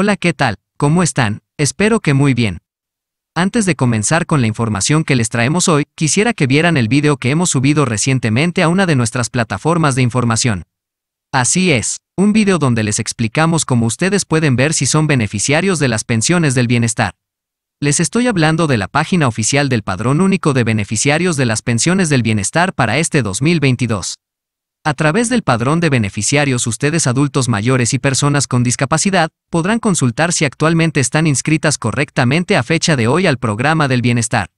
Hola, ¿qué tal? ¿Cómo están? Espero que muy bien. Antes de comenzar con la información que les traemos hoy, quisiera que vieran el video que hemos subido recientemente a una de nuestras plataformas de información. Así es, un video donde les explicamos cómo ustedes pueden ver si son beneficiarios de las pensiones del bienestar. Les estoy hablando de la página oficial del Padrón Único de Beneficiarios de las Pensiones del Bienestar para este 2022. A través del padrón de beneficiarios, ustedes adultos mayores y personas con discapacidad podrán consultar si actualmente están inscritas correctamente a fecha de hoy al programa del bienestar.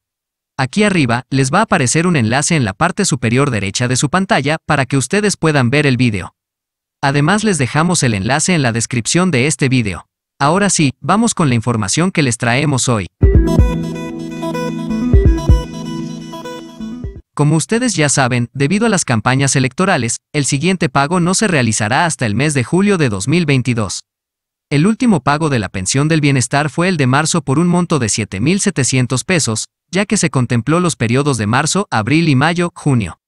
Aquí arriba les va a aparecer un enlace en la parte superior derecha de su pantalla para que ustedes puedan ver el vídeo. Además les dejamos el enlace en la descripción de este vídeo. Ahora sí, vamos con la información que les traemos hoy. Como ustedes ya saben, debido a las campañas electorales, el siguiente pago no se realizará hasta el mes de julio de 2022. El último pago de la pensión del bienestar fue el de marzo por un monto de 7.700 pesos, ya que se contempló los periodos de marzo, abril y mayo, junio.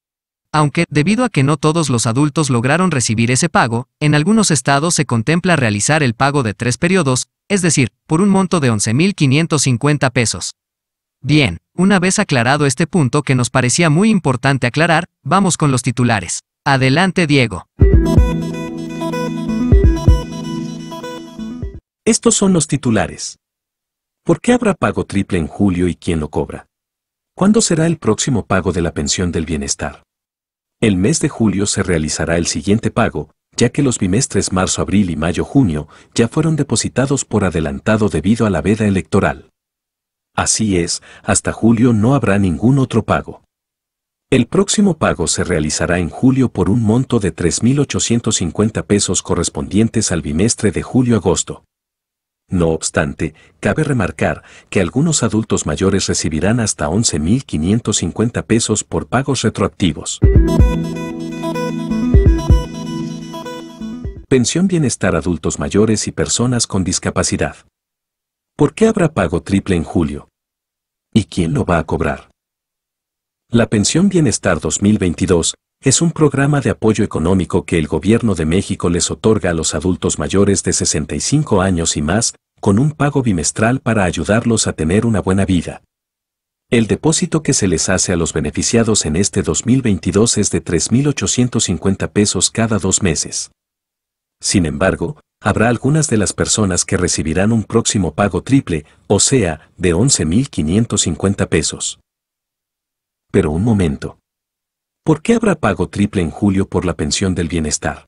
Aunque, debido a que no todos los adultos lograron recibir ese pago, en algunos estados se contempla realizar el pago de tres periodos, es decir, por un monto de 11.550 pesos. Bien, una vez aclarado este punto que nos parecía muy importante aclarar, vamos con los titulares. Adelante, Diego. Estos son los titulares. ¿Por qué habrá pago triple en julio y quién lo cobra? ¿Cuándo será el próximo pago de la pensión del bienestar? El mes de julio se realizará el siguiente pago, ya que los bimestres marzo-abril y mayo-junio ya fueron depositados por adelantado debido a la veda electoral. Así es, hasta julio no habrá ningún otro pago. El próximo pago se realizará en julio por un monto de 3.850 pesos correspondientes al bimestre de julio-agosto. No obstante, cabe remarcar que algunos adultos mayores recibirán hasta 11.550 pesos por pagos retroactivos. Pensión Bienestar Adultos Mayores y Personas con Discapacidad. ¿Por qué habrá pago triple en julio? ¿Y quién lo va a cobrar? La Pensión Bienestar 2022 es un programa de apoyo económico que el Gobierno de México les otorga a los adultos mayores de 65 años y más, con un pago bimestral para ayudarlos a tener una buena vida. El depósito que se les hace a los beneficiados en este 2022 es de 3.850 pesos cada dos meses. Sin embargo, habrá algunas de las personas que recibirán un próximo pago triple, o sea, de 11.550 pesos. Pero un momento. ¿Por qué habrá pago triple en julio por la pensión del bienestar?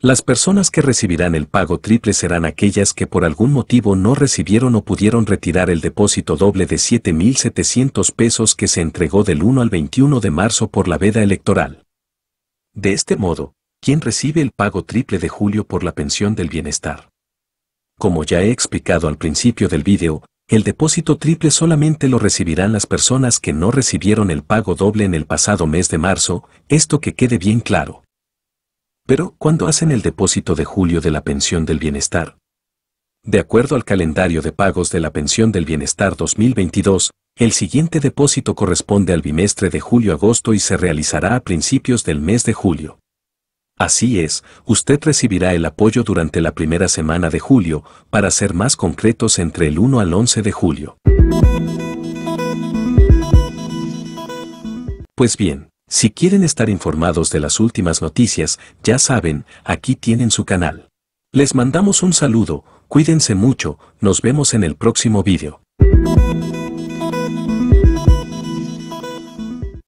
Las personas que recibirán el pago triple serán aquellas que por algún motivo no recibieron o pudieron retirar el depósito doble de 7.700 pesos que se entregó del 1 al 21 de marzo por la veda electoral. De este modo, ¿Quién recibe el pago triple de julio por la pensión del bienestar. Como ya he explicado al principio del vídeo, el depósito triple solamente lo recibirán las personas que no recibieron el pago doble en el pasado mes de marzo, esto que quede bien claro. Pero, ¿cuándo hacen el depósito de julio de la pensión del bienestar? De acuerdo al calendario de pagos de la pensión del bienestar 2022, el siguiente depósito corresponde al bimestre de julio-agosto y se realizará a principios del mes de julio. Así es, usted recibirá el apoyo durante la primera semana de julio, para ser más concretos entre el 1 al 11 de julio. Pues bien, si quieren estar informados de las últimas noticias, ya saben, aquí tienen su canal. Les mandamos un saludo, cuídense mucho, nos vemos en el próximo vídeo.